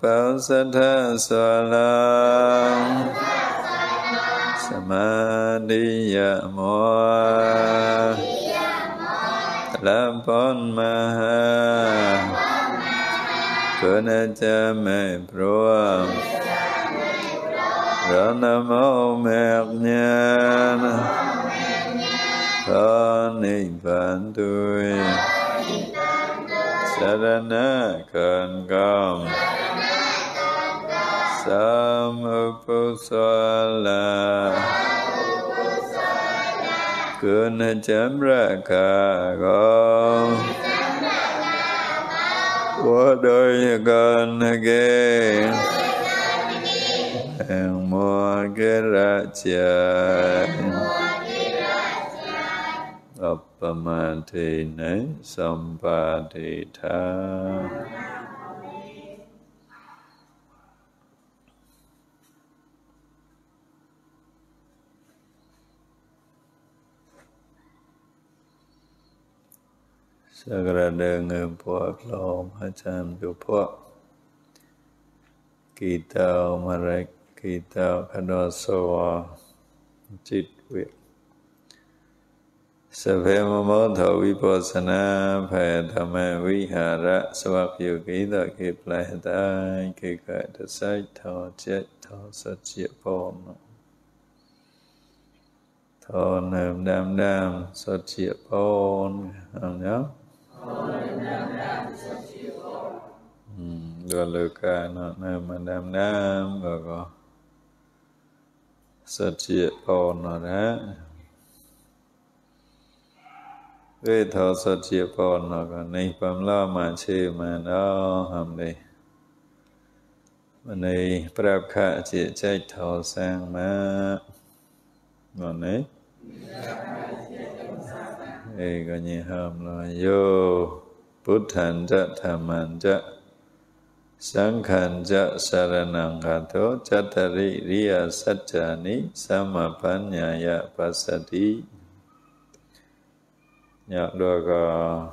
ปัสสทาสวาลังสมาดิยะมัวละปนมหาคุณจะไม่พร้อมรนโมเมกเนนตรนิพันดุย sarana kankam samupusala kuna chamra kakam wadaya kanage mua kera chai ปมาเทนะสัมปาเทธาสกระเดงเงินพวกลอมอาจารยอยู่พวกกีตาวมาเรกกีตาวคดอสวจิตเวกสเพมโมทวิปัสนาแผ่ธรรมวิหาระสวัสดิโยุกิตกิปลายตาคือเกิดสัจทอเจตทอสัจเจปนทอเนิมดามดามสัจเจปนเอาเนาะอมดวลูกาเนาะเนิมดามดามก็ก็สัจเจปนนะ Vedha satya pavanaka nipamla manche mano hamde. មនីប្រាប់ខជាចេតោសាងមាណនេះអេកញ្ញហមឡយោពុទ្ធันចធម្មันចសង្ឃันចសរណង្ឃតោចតរិរិយសច្ចនិសម្បញ្ញាយបស្សតិ nhận được uh,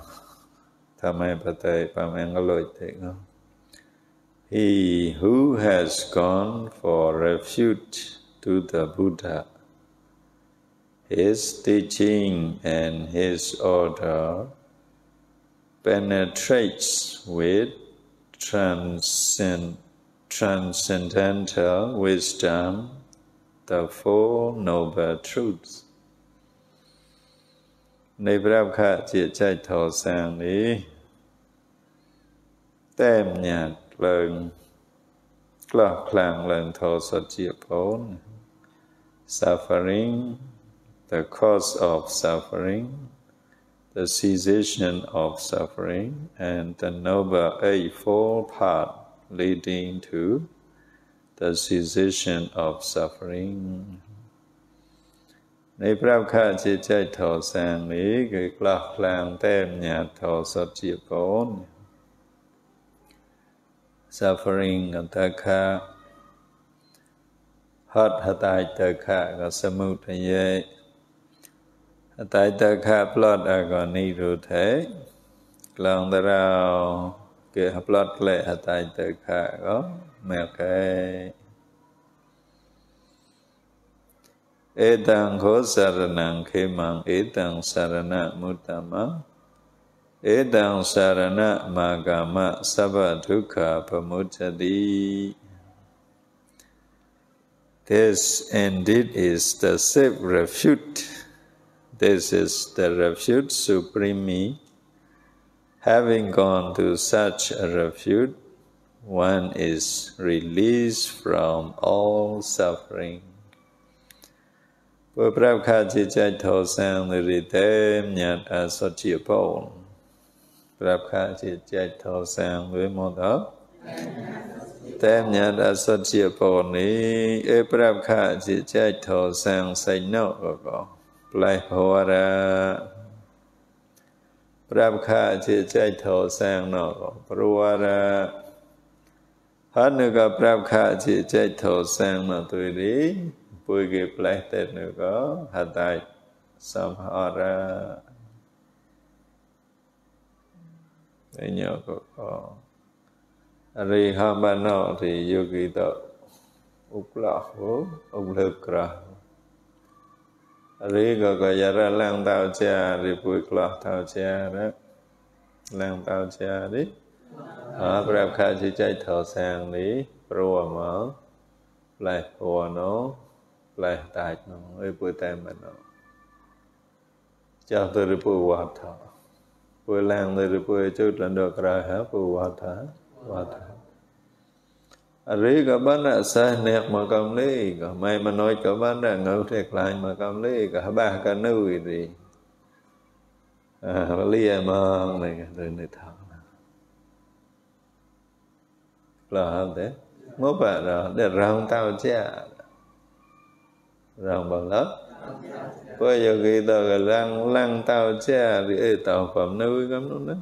Thammayapatai Pamangaloite. He who has gone for refuge to the Buddha, his teaching and his order penetrates with transcend, transcendental wisdom the Four Noble Truths. ในพระคาจิตใจโทสางนี้แต้มหยาดเลิงกลอกคลางเลิงโทสเจียพน suffering the cause of suffering the cessation of suffering and the noble eightfold path leading to the cessation of suffering ในพระข้าจิตใจถอแสงนี้คือกลับพลงเต็มหยาถอสัจีโกน suffering กันตะคาฮัตหตายตะคากับสมุทัยหตายตะคาปลอดอากอนีรูเทกลางตเราเกิดปลอดเละหตายตะคาก็แม่ไก่ sarana sarana mutama, magama เอตังสารณะมุตตมังเอตังสารณะมากามะสัพพทุกขาปมุจจติ This indeed is the safe refuge. This is the refuge supreme Having gone to such a refuge, one is released from all suffering. ពើប្រាប់ខាជាចែកថោសាងនរិទេញាតអសុជាបងប្រាប់ខាជាចែកថោសាងវិញមកដល់តែញាតអសុជាបងនេះអេប្រាប់ខាជាចែកថោសាងសៃណោក៏ផ្លែហោរាប្រាប់ខាជាចែកថោសាងណោព្រវរាហើយនៅក៏ប្រាប់ខាជាចែកថោសាងណោទុយនេះ puigi plehte nugo hadai samhara để nhờ có có Rihamano thì ghi yogi tự Uklakho Uklakra Ri gò gò yà ra lăng tao cha Ri bùi klak tao cha đó lăng tao cha đi Ở Prabkha chỉ chạy thở sang đi Prua mở Lại phùa nó leh tai nó, e pu te mà nó, cho tôi ri pu wa tha pu lang tôi ri pu e chu được do kra ha pu wa tha wa tha Ari các bạn đã xa nẹt mà cầm lý Cả mai mà nói các bạn đã ngẫu thiệt lại mà cầm lý Cả ba cả nuôi thì, À, lý em ơn này Rồi này thật Là không thế mốt bà rồi để rong tao chạ rằng bằng lớp có giờ khi tờ gà lăng lăng tao cha thì tàu phẩm nuôi cấm nó đấy,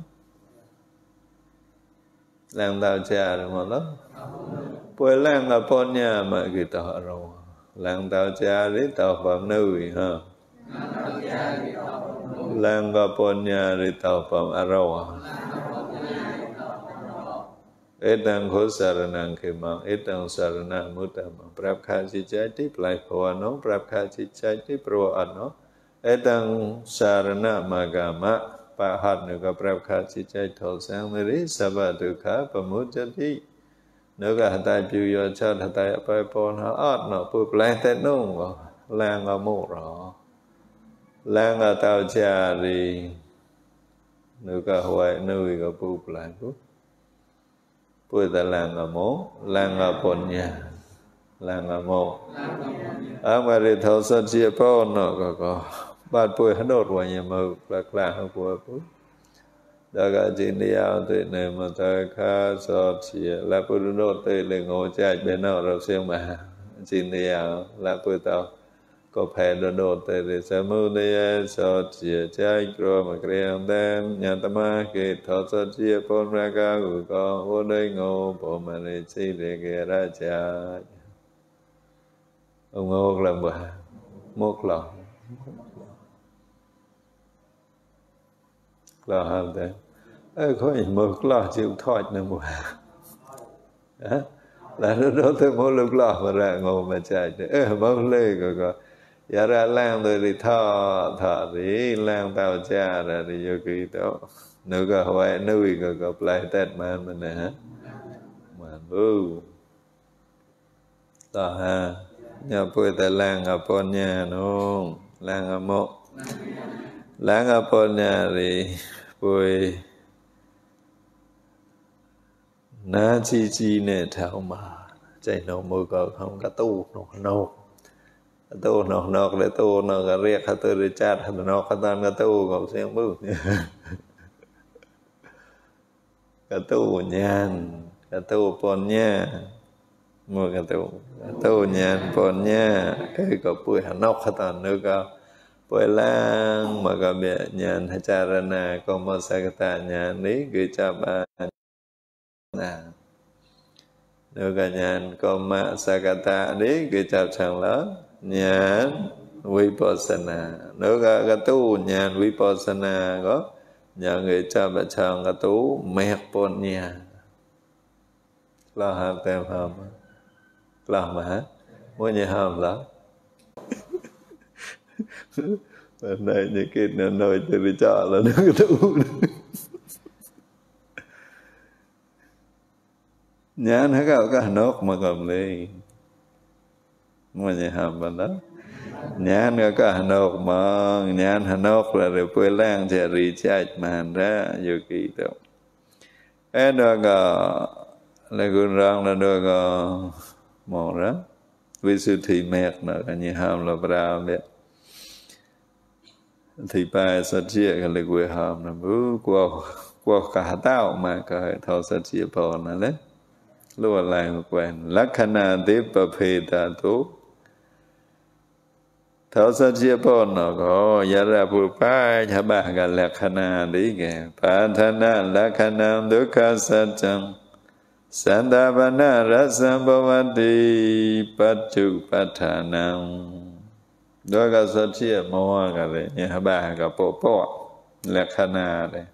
lăng tao cha rồi mà lớp bôi lăng là pon nhà mà khi tờ rồi lăng tao cha thì tàu phẩm nơi ha lăng và pon nhà thì tàu phẩm ở arawa เอตังโคสารนังเขมังเอตังสารนังมุตตมังปรับคาจิตใจที่ปลายภวน้องปรับคาจิตใจที่ปรอันเนาะเอตังสารนังมากามะปะหัดนึกปรับคาจิตใจทลแสงมริสัพตุขาปมุจจตินึกหัตายผิวโยชาหัตายไปปนหาอดเนาะุูบแปลงแต่นุ่งแรงอมุรอแรงเตาจารีนึกหยเนุยกับุูบแปลปุูบပွေသလံကမောလံကပညာလံကမောအမရိထောစတိပောနောကကောပတ်ပွေဟနောဝယမုပလကလဟကောပုဒါကဂျိနေယသေနေမတခါသောတိလပုရနောတေလေငောကြိုက်ဘေနောရစေမဂျိနေယလပုတော có phê đồ đồ tê rì sa mưu đê yê sọ chìa chai krô mà krê hông tên nhà tâm á kì thọ sọ chìa phôn ra ca gù con vô đê ngô bộ mà rì chi rì kì ra chà ông ngô làm bà mốt lòng lo hàm thế ơ có gì mà lo chịu thoát nữa mà là nó đó tới mỗi lúc lo mà ra ngồi mà chạy ơ mong lê rồi coi Dạ ra lang tôi đi thọ thọ thì lang tao cha ra đi vô kỳ tố Nữ cơ hội nữ y cơ cơ play tết man mình nè hả Man boo Tỏ ha Nhà bùi tại lang ở bồn nhà nông Lang ở mộ Lang ở bồn nhà thì bùi na chi chi nè thảo mà Chạy nổ mưa cờ không có tu nổ nổ โตนอกนอกเลยตู้นอกก็เรียกข้าตู้จารข้านอกข้าตานก็โตกับเสียงมือก็ตูนญาณก็ตู้ปนญามือก็ตู้ก็ตูนญาณปนญาเอ้ก็ปุยหันนอกข้ตานนึกก็ปุยล่างมาก็เบียญาณหจารณาก็มสักตาญาณนี้คือจับอานะนึกก็ญานก็มาสักตานี้คือจับช่างแล้ว nhãn vipassana nếu ga tu nhàn vipassana có nhà người cha bà chồng ga tu mẹt pon nhà là hàm tem hàm là mà mỗi nhà hàm là này những cái nó nói từ đi chợ là nó tu nhãn hết cả cả nốt mà cầm lên มันจะทำบ้างแน้วยานก็หนกมองยานหนกแล้วเดี๋ยวเพื่อแรงจะรีชัดมันแล้วอยู่กี่ตัวเอ็ดก็เล้วคุณร้องแล้วด้วยก็มองแล้ววิสุทธิเมฆนะกันยิ่งห้ามเราปราบเนี่ยที่ไปสัจเจกันเลยกูห้ามนะบู๊กว่ากว่ากาเต้ามาก็ให้ทอสัจเจพอนั่นแหละรู้อะไรกันลักษณะที่ประเพณาตัวท้าวสัจจะปนอกอยาระผู้ป้ายาบากันละคณาดีแก่ปาทนาละคณาดุขสัจจังสันตาปนารัสมบวติ ปัจจุปัฏฐานังด้วยกสัจจะมวกันเลยาบากับโปโปละคณาเลย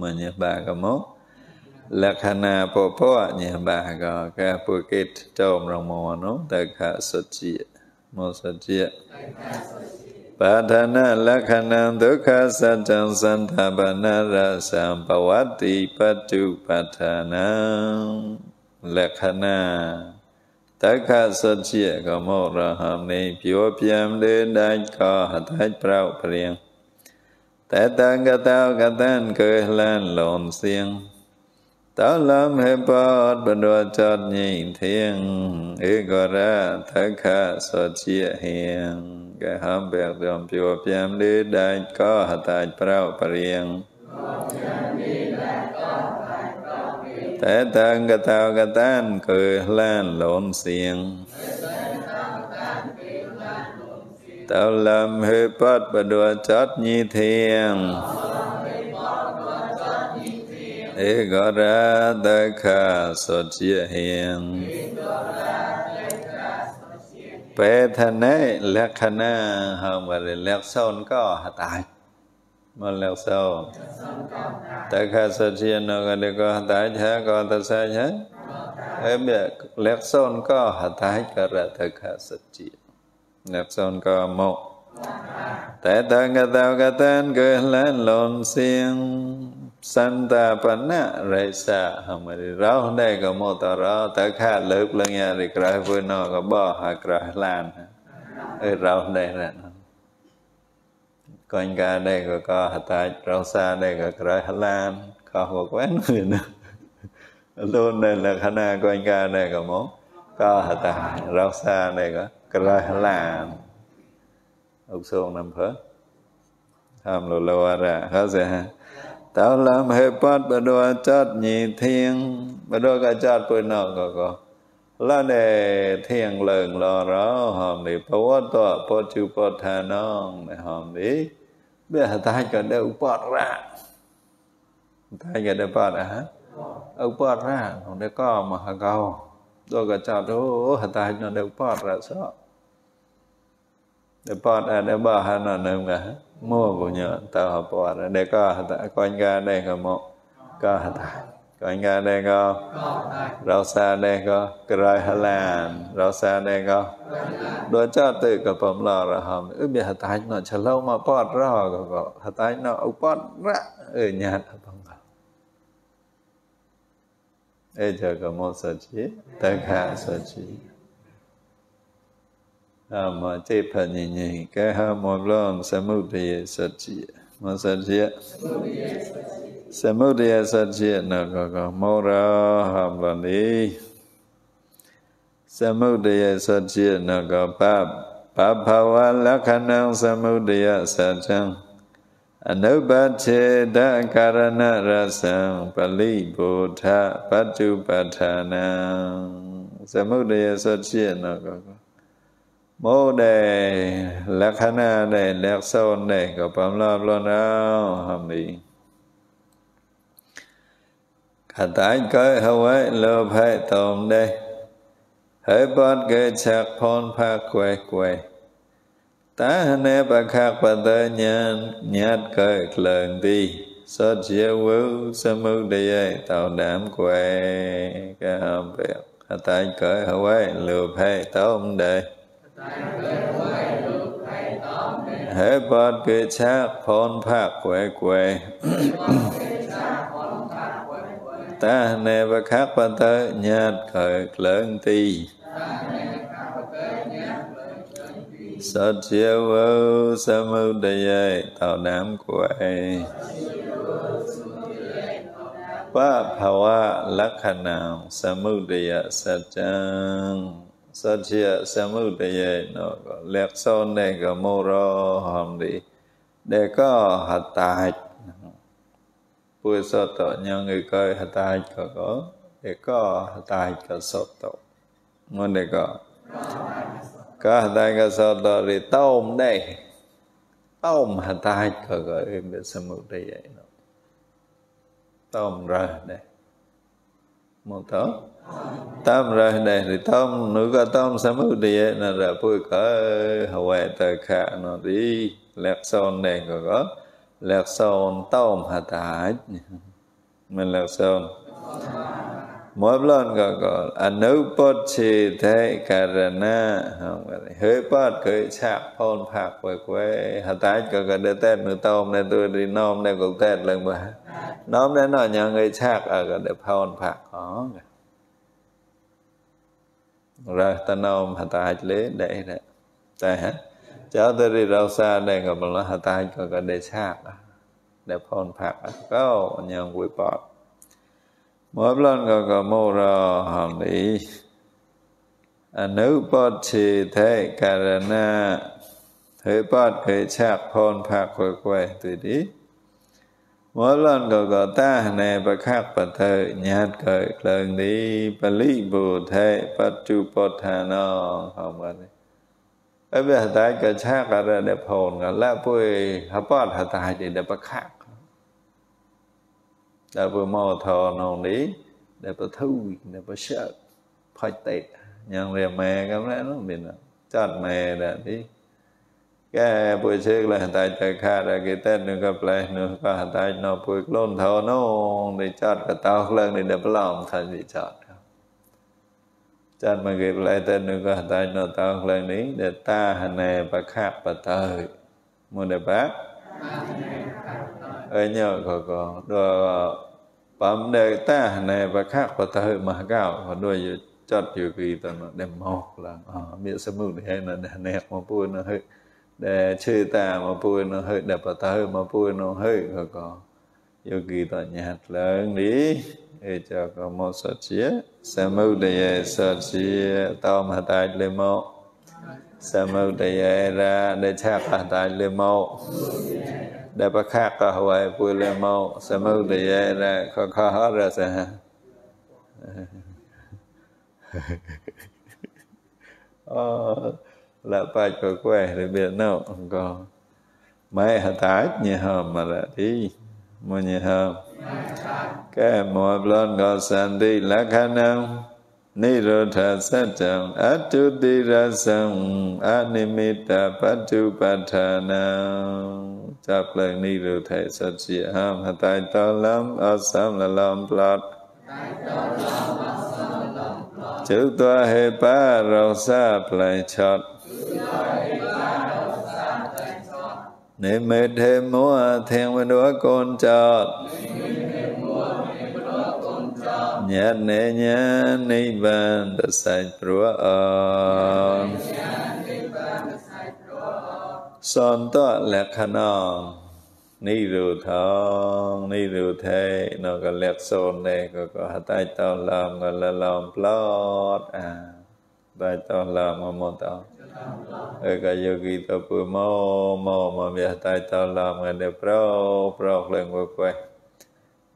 มันาบากับมอลักณะพปอๆเน่ยบากก็แค่ปุกิดตจอมรมอนุตะขะสจิมสัจจะปัฏานาลักขณังทุกขสัจจสันทบานาราสัมปวัติปัจจุปัฏานาลักขณะทุกขสัจจะกโมรหามนิพยพยมเดินได้ก็หัดให้เปล่าเพียงแต่ตังกตาวกะเต้นเคยลั่นหลอนเสียงตาลามให้ปอดบรรดาจอดยิ่งเทียงเอกรราทักขะสดเชียเฮียงกะหามเบียดยอมผิวเปลี่ยมดีได้ก็หัตายเปล่าเปลี่ยงแต่ตังกะตากะตันคือล้านหลงเสียงตาลามให้ปอดบรรดาจอดยิ่งเทียงเอกราตะคาสดจชเหียงเปทะเนลักขณาห้ามาเลยลักษณก็หตายมันเลักษณตะคาสดเชียนก็เลยก็ตายชะก็ตสายชะเอ็มเล็กโซนก็หตายกระตะคาสดเชียเล็กโซนก็หมดแต่ตากระตากระตันเกิดแล้วหลงเสียง Santa Panna Resa Hamari rau Hande Ka Mô rau Rao Tà Kha Lớp Lăng Nhà Rì Kra Vư Nô Ka Bò Hà Kra Lan rau Rao Hande Ra Con Ka Đây Ka Ka Hà rau Sa Đây Ka Kra Hà Lan Ka Hoa Quán Người Nô Luôn Đây Là khana Na Con Ka Đây Ka Mô Ka Hà rau Sa Đây Ka Kra Hà Lan Ốc Sông Nam Phớ Tham Lô Lô Ra Khá Dạ Ha tao làm hệ bát bà đô chát nhị thiên bà đô ca chát bùi nọ gò gò la đề thiên lợn lò rõ hòm đi bà vô tọa bà chú bà thà nông hòm đi bây giờ ta cho đều bọt ra ta cho đều bọt ra ông bọt ra không để có mà hà gầu đô ca chát đô hà ta cho đều bọt ra sao để bọt ra để bà hà nọ nâng ra mô vô nhớ tạo hợp bò ra để có hạt tại con ga đây có mộ có hạt tại con ga đây có rau sa đây có cray hà lan rau sa đây có đối cho tự cả phẩm lò ra hầm ước bị hạt tại nó chờ lâu mà bọt ra có có hạt tại nó ốc bọt ra ở ừ, nhà hạt bằng cả ê chờ có mô sở trí tất cả sở trí အမတေဖန်ညင်ညင်ကဲဟမောလောသမှုတရေစတိမောစတိယသမှုတရေစတိနောကကမောရာဟမလနိသမှုတရေစတိနောကပပဘဝလက္ခဏံသမှုတရစတံအနုပတိတကာရဏရသံပလိဗုဒ္ဓပတ္တုပဋ္ဌာနံသမုဒယသတိနောကော mô đề lạc hà na đề lạc sâu đề của phạm la lo rao hàm đi khả tái cơi hâu ấy lô phê tồn đề hỡi bát kê chạc phôn pha quê quê tá hane bà khạc bà tơ nhát nhát cơi lợn ti sốt chiếu vưu sơ mưu đi ấy tàu đảm quê ca hàm việc khả tái cơi hâu ấy lô phê tồn đề Hễ bát bê cha phôn phạc quệ quệ Ta nè bà khắc bà tơ nhạt khởi lớn ti Sát chiêu vô sa mưu đề tạo đám quệ Pháp hava lakhanam samudaya sajang စัจ္ယသမုဒယေနောလက်စောနေကမောရောဟံဒီဒေကောဟတာဟពុយសតញងឯកហតាចកកឯកហតាចកសតងនឯកកហតាចកសតរិតោមដេតោមហតាចកកឯមិសមុទ័យឯតោមរះដេមកតោ tam ra đề thì tom nữ ca tom sa mu nên là ra pui có huệ tờ khả nó đi lạc son đề của có lạc son tom hà tát mình lạc son mỗi lần có có à, chi thế karana không phải hơi bớt cái chạm phôn phạc về quê hà tát có có đứa tết nữ tôm này tôi đi nom này cũng tết lần bữa nom này nó nhờ người chạc ở à, cái để phôn phạc có ra ta nom hạt ta hạch lế để đấy ta hả cháu tới đi rau xa đây ngồi mình nói hạt ta cho cái đề xa để phôn phạt có nhận quý bọt mỗi lần gọi gọi mô rò hòn đi à, nữ bọt chỉ thế cả thế bọt cái chạc phôn phạt quê quê tùy đi วันลลก็ก็ตาในประคักประเทยญาติเกิดเลื่องนี้ปลิบุเทปัจจุปทานองเขามาเนี่ยไอ้เบี้ยตายก็แช่กันได้ผนกันแล้วพุ่ยฮับปอดหัตายจีเด้ประคักได้พุ่ยมอทอนองนี้ได้ประทุยเด้ประเชิดพายเตะยังเรียกแม่กันแล้วเนาะบนจัดแม่ได้ที่កែពុជើក្លះតែតែខារកេតនឹងក៏ផ្លែនោះក៏តែណោពុយក្លូនថោណងនេះចតក៏តោក្លងនេះដល់ប្លំថាវិចតចាត់មកគេផ្លែតនឹងក៏តែណោតោក្លងនេះដែលតាហណែបខបតើមុនបាទអញ្ញក៏ក៏ដល់បំដែលតាហណែបខបតើមកកោក៏ដូចចត់យុគីតនៅដែលមកឡើងអមានសមុទ្រហើយនៅអ្នកមកពួននៅហើយ để chư ta mà vui nó hơi đập vào ta mà vui nó hơi có có yêu kỳ tòa nhạt lớn lý ê cho có một sợ chia sa mưu đề sợ chia tao mà tại lê mộ sa mưu đề ra để cha cả tại lê mộ để bà khác cả hoài vui lê mộ sa mưu đề ra khó khó hết ra sa Oh. la pa cho que le be no go mai ha ta ni ha ma la ti mo ni ha ke mo blon go san di la khanam ni ro tha sat tam atu ti ra sam animita pattu patthana chap lang ni ro tha sat si ham ha tai to lam sám là lòng plat chữ toa hệ pa rau sa plai chot นิมิตเทมัวเทียงมโนโกนจอดเนยะเนียะนิบันตสัยปรัวอสอนตัวเล็กขนองนี่ดูทองนี่ดูเทยนอกกเล็กโซนเลยก็หัตถ์ตอนลำก็ละลำพลอดอ่าได้ตอนลำมันหมดตอนកាយោគីតពឺម៉ោម៉ោម៉មយតៃតឡំងនេះប្រោប្រោក្លែងវកេ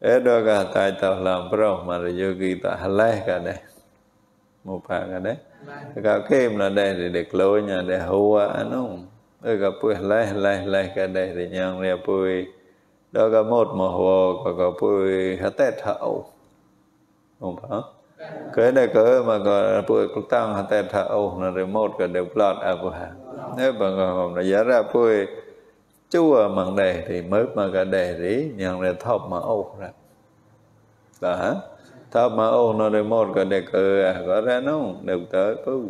អេដកតៃតឡំប្រោមរយោគីតហលេះកានេះមកផាកានេះកាខេមឡដែរដែលក្លោញដែរហួអនុងអើកាពឺលេះលេះលេះកាដែរញ៉ាងរៀពឺដល់កមត់មហវកកពឺហតេថោបងប្អូន Kế này cỡ mà có bùi cực tăng hạt tẹt thả âu là rồi một cái đều lọt à bùa. Nếu bằng ngồi hôm là giá ra bùi chua mặn đề thì mới mà cả đề rỉ nhận là thọc mà ôn ra. Đó hả? Thọc mà ôn nó rồi một cái đề cơ à có ra nó được tới bùi.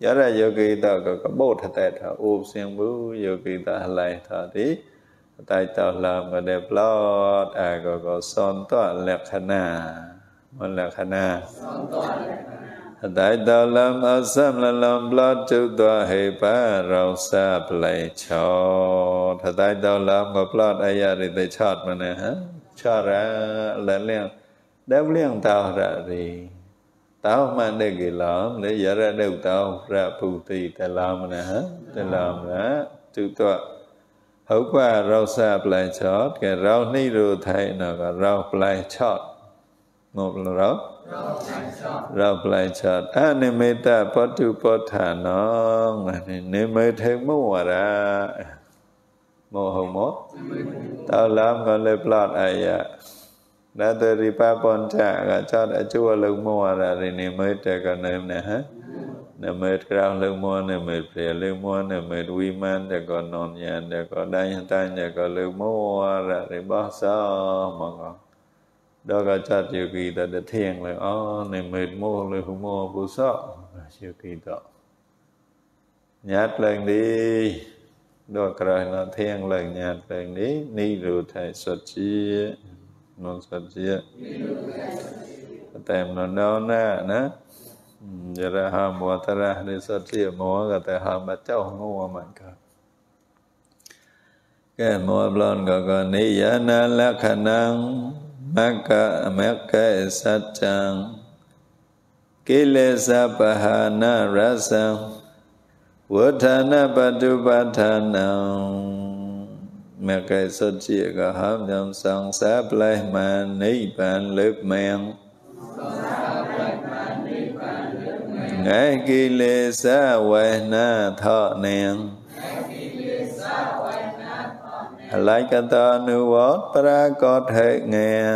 Giá ra vô kỳ ta có có bột hạt tẹt thả ôm xuyên bùi vô kỳ ta lại thả tí. Tại ta làm cái đẹp lọt à có có son tỏa lẹp hạt มันละคณะได้ดาวลำอาซัมละลำบลอดจุดตัวให้ป้าเราทราบไหยชอถ้าได้ดาวลำก็บลอดอายาริได้ชอดมาน่ะฮะชอดละละเรื่องได้เรื่องเต่าระดีเา่ามานได้กี่ลมได้ยาระได้เต่าระปูตีแต่ลำนะฮะแต่ลำนะจุดตัวเขาว่าเราทราบปลายชอดแกเรานี่รู้ไทยนะก็เราปลายชอดงบเราเราปลายชอดอันไม่ตาปัจจุปถาน้องนีไม่เทงมัวระโมหมดตาลามก็เลยปลอดอายะนาตริปาปนจาก็ชาดอชั่วลึกมัวระนีไมิตก็เนีเมนะฮะនือិតเมក្រៅยเមืននិមិតนតព្រះលนមួននិមិត្តវិមានតែក៏ยនញានតែក៏ដៃតាញ់อะไรบ้างซะมั้งก็ดอกจัดเชียวกีตาเดเทียงเลยอ๋อในเมือโมเลยหัวโมบุษะเชียวกีตายัดแรงดีดอกกระไรนาเทียงแรงยัดแรงดีนี่รู้ไทยสัจจีนนสัจจีแต่มันโน่นแน่นะจะระหามัวทะระในสัจจีมัวก็แต่หามาเจ้าหงัวมันก็แก่มัวบลอนก็ก็นิยานาและขนังမက္ကအမက္ကစတ္တံကိလေသာပဟာနာရသံဝဋ္ဌာနပတုပဋ္ဌာနံမက္ကစတ္တိကဟံယံသံသပလိမန်နိဗ္ဗာန်လုမယံငိကိလေသာဝေနထောနံลายกตานุวัตปรากฏให้เงี้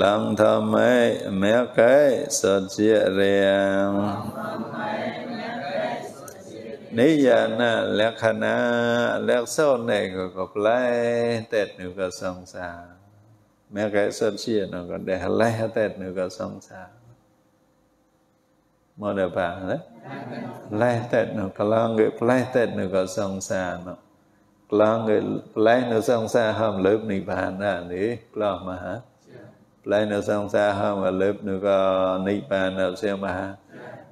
ลำธรรมไม่แม้เกสัจเจเรียงนิยานะเลขคณะเละโซนในก็กบไล่เต็ดหนูก็สงสารแม้เกสัจเจเนาก็เดาไล่เต็ดหนูก็สงสาร Madhava đấy. Pleased nó người kalange pleased nó có samsara nó. người pleased nó samsara ham lớp nibbana ni klama ha. Pleased nó samsara ham lớp nó có nibbana se ma ha.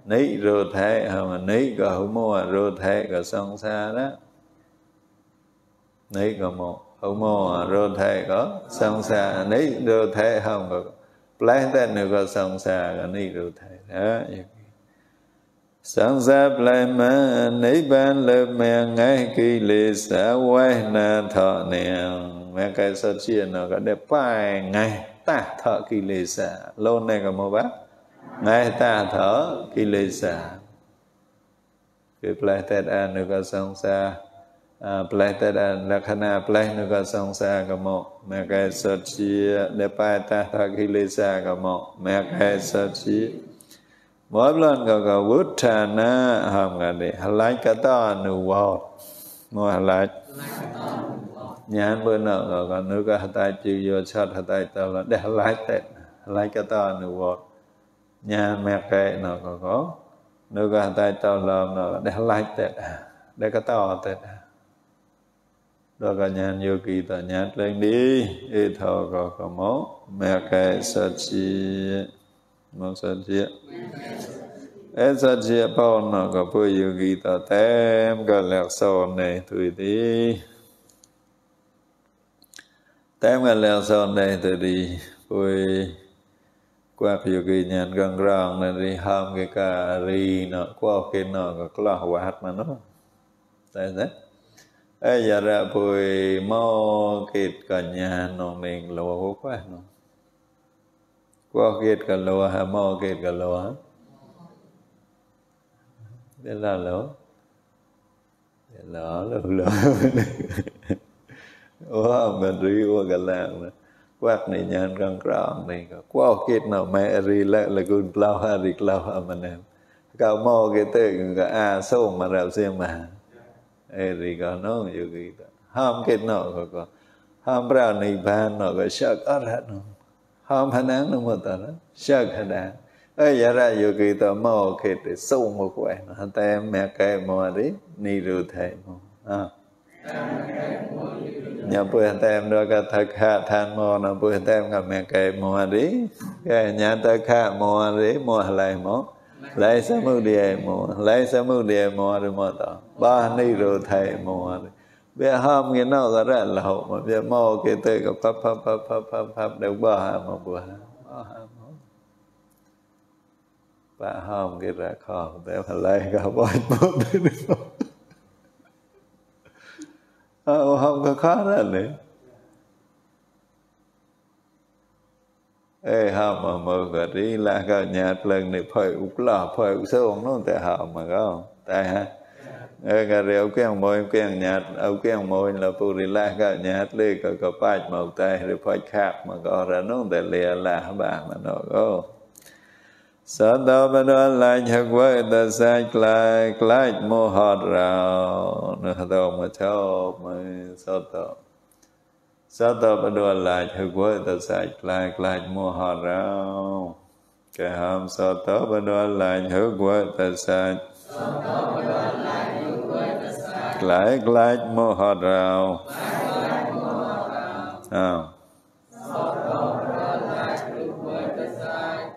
Nấy rồi thế ham nấy có hữu mua à, rồi thế có samsara đó. Nấy có một hữu mua à, rồi thế có samsara nấy rồi thế không có pleased nó có samsara ni rồi thế đó sáng giáp lai ma nấy ban lớp mẹ ngay kỳ lì xã quay na thọ nè mẹ cái sơ chia nó có đẹp bài ngay ta thọ kỳ lì xã lâu này có mô bác ngay ta thọ kỳ lì xã cứ play tết an được có song sa à, play tết an lạc hana play được có song xa có mô mẹ cái sơ chia đẹp bài ta thọ kỳ lì xã có mô mẹ cái sơ chia mỗi Moiblan gaga wutana hamgadi halakata nuwal. Mua halak. Nhãn bơ nợ gaga nuka hatai vô yo chat hatai tao là để halaket. Halakata nuwal. Nhãn mẹ kệ nọ gaga. Nuka hatai tao là nọ để Tết, Để kata hatet. Đó cả nhãn yogi ta nhãn lên đi. Ý thọ gaga mô. Mẹ kệ sa chi no sajya sajya pauna ka pu yugi ta tem ka lek so ne tùy ti tem ka lek so ne tùy ti pui quạt vô kỳ nhàn gần ràng nên đi ham cái cà ri nọ qua cái nọ có lo hòa hạt mà nó tại thế ấy giờ ra bùi mò kịt cả nhà nó mình lùa quá nó qua kiệt cả lô hà mò kiệt cả lô hà. là lô. Thế là lô lô. Ủa mà rì ua cả lạng nữa. Quát này nhàn răng trọng này. Qua kiệt nào mẹ rì lạ là cun lao hà rì lao hà mà nèm. Cả mò cái tự cả à sông mà rào xe mà. Ê rì có nó dù kỳ ta. Hàm kết nó này bàn nó có sắc ở rạ nó. ဟောမနံလို့မဟုတ်တာနော်ရှခဏံအယရယောဂိတမောခေတစုံမကွယ်နော်တဲမြကဲမောရိနိရုထိုင်မောအာညပွေတဲမတော့ကသခထန်မောနပွေတဲမကမြကဲမောရိကဲညာတခမောရိမောလှိုင်မောလိုင်စမှုတရားမောလိုင်စမှုတရားမောရမောတာပါနိရုထိုင်မောရိ ham beham ngino gara lau ma be mo ke te ka pa pa pa pa pa pa đều ba ha ma ba ha ba ham cái ra kho để mà lấy cả bói tốt đến đó à, không có khó ra nữa ê ham mà mơ cả đi là cả nhà lần này phải ục là phải ục sâu nó tại ham mà không tại ha gari au ke ang moi ke ang nyat au ke ang moi la pu ri la ka nyat le ka ka pa ma tai ri pa khap ma ka ra no de le la ba ma no go sa da ba da la nhak wa da sa kla kla mo ha ra no ha do ma cho ma sa ta sa da ba da la nhak wa da sa kla kla mo ha ra ka ham sa ta ba da la nhak wa da sa sa ta ba da lại lại lách mô hờ rào.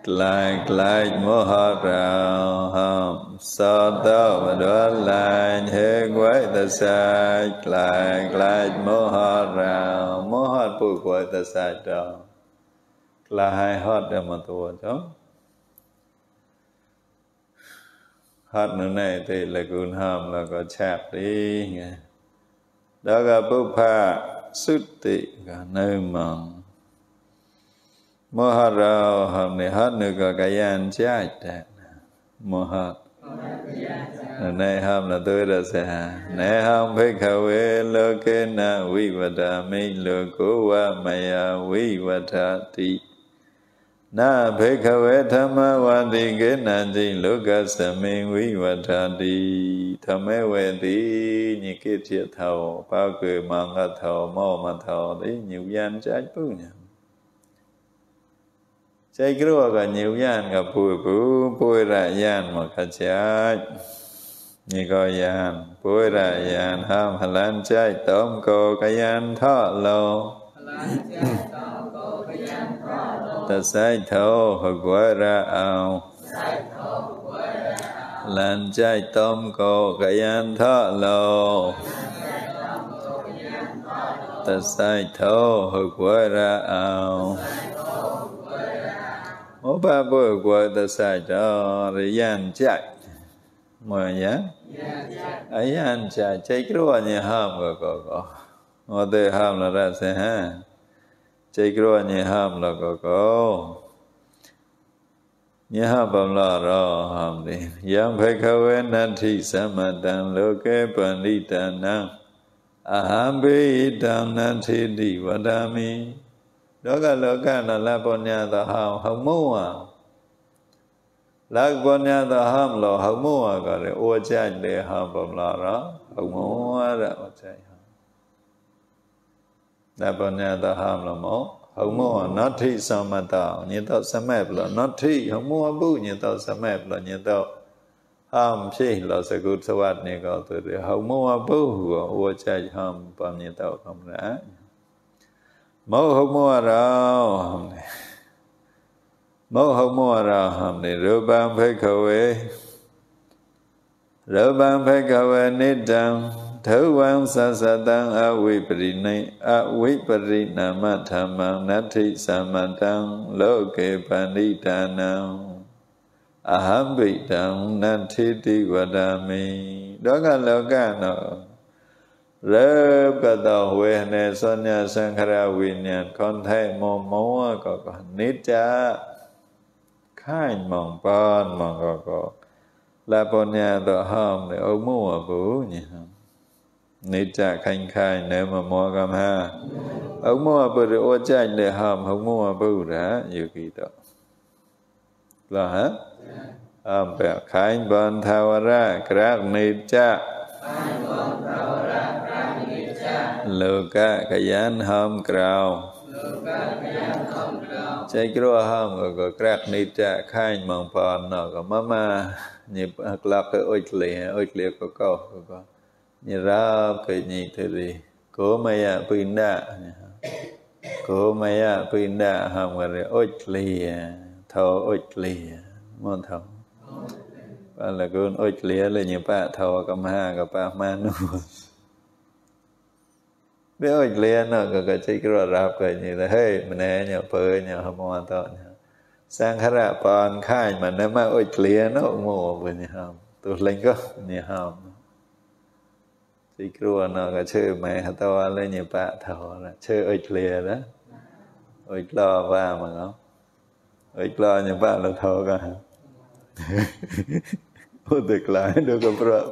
Lại lại mô hờ rào hầm Sa tơ và đỡ lại hê quái tà sai. Lại lại mô hờ rào Mô hờ bù quái tà sai rào Là hai hờ rào mà tùa chống hết nữa này thì là cùn hòm là có chạp đi đó là bố pha sức tị cả nơi mòn mô hát rào hòm này hết nữa có cái gian chát mô hát này hôm là tôi đã xa này hôm phải khả quê lô kê na vi vata mi lô cố wa maya vi vata ti นาเบิกเวธรรมวันติเกณันจิงลกัสมิงวิวัฏานีิธรรมเวทีนี้เกจิทาว้าเกมังกเทาวมอมาเทาไดินิวยันใจปุ่นใจกลัวกันนิวยันกับปุ่ยปุ่ยปุ่ยระยันมาขจายนี่ก็ยันปุ้ยระยันห้ามพลันใจต้มโกกยันทอดเรา Ta sai thô hồi quá ra ao làn chai tôm cô gậy an thọ lô Ta sai thô hồi quá ra ao ô ba bơ quá ta sai thô rồi yan chạy mà nhá ấy yan chạy chạy cái luôn nhà hàm rồi có có ngồi đây hàm là ra sẽ ha jayagraha kau ယဟဗမလရောဟံတိယံဖေခဝေနတ္ထိသမတံလောကေပန္နိတနံအဟံပိတံနတ္ထိတိဝဒမိလောကလောကနလပောညသဟံဟမုံဝံလောကပောညသဟံလောဟမုံဝံကလေဩကြိုက်လေဟံဗမလရောဟမုံဝရဩကြိုက် తపనదహమలమో హోమో నఠి సమత నిత సమయప్ల నఠి హోమో అబు నిత సమయప్ల నిత హం చేల సగుత్ సవత్ని కో తుది హోమో అబు ఓ చై హం పం నిత కమరా మో హోమో రా హం నే မောဟမောရာဟံနိရူပံဘိက္ခဝေရူပံဘိက္ခဝေနိတံทวังสัสตังอวิปริณอวิปริณามธรรมังนัตถิสัมมาตังโลเกปนิทานังอหัมปิตังนัตถิติวดามิดอกโลกัเนาะเรกตเวเนสัญญาสังขารวิญญาณคอนเทมอมมัวก็ก็นิจจาข้ายมองปอนมองก็ก็ลาปัญญาต่อห้อมเลยเอามัวปยเนี่ย Nita khanh khai nếu mà mua cam ha Ông mua bờ rửa ô chạy để hòm Ông mua bờ rã như kỳ đó Là hả? Ông bè khanh bọn thao ra Krak nita Lưu ca cái gián hòm krao ใจกลัวห้ามก็กรากนิจะข้ายมังพรนอกก็มามาหยิบกลับก็อุ้ยเลียอุ้ยเลียก็ก็ก็ như nyerap ke nyi teri ko maya pinda ko maya pinda ham gare ot lia thò ot lia mon thò và là cứ ot lia là như pa thò ka ma ka ba manu nu bé ot lia nó ka ka chi ka rap ka như là hey mình nè nhở pơ nhở ham mon thao sang khả ra pon khai mà nếu mà ot lia nó ngô bên nhở tôi lên có nhở ham สีกลัวเนาะก็ชื่อไหมฮัตวนเลยเนี่ยปะทอนะชื่อเอิกเลียนะเอยกลอว่ามาเนาะเอยกลอเนี่ยปะเราทอกันพูดถึงหลายดูกับพระ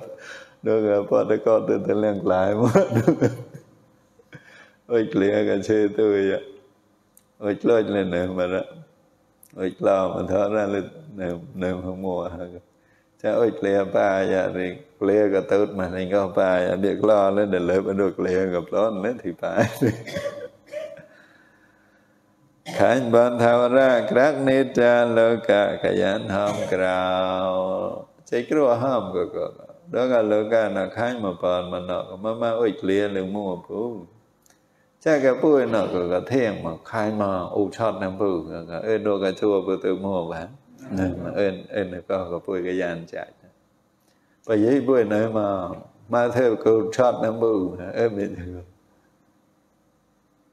ดูกับพอตะกอตื่นแต่เรื่องหลายมากเอิกเลียก็ชื่อตัวอย่งเอยกลอเลยเนี่ยมาละเอยกลอมาทอนั่นเลยเนี่ยเนี่ยหัวมัวฮะ hoy clea paya ri clea ka tut ma ni ka paya bi klo le de le ba do clea ka plon le thi paya ខាញ់បានថាវរៈក្រាក់នេតាលោកកយានហមក្រៅចេគ្រោះហមក៏ក៏ដល់កលោកណខាញ់មកបានមកណកមកមកអុយក្លៀលឹងមកពូចាកពួយណកក៏ធៀងមកខាញ់មកអ៊ូឆត់ណាំពូក៏អេដល់កជួបើទៅមកបាន nên ơn ơn được có có bùi cái dàn chạy và giấy bùi nơi mà mà theo câu chót nó bù ơn bình thường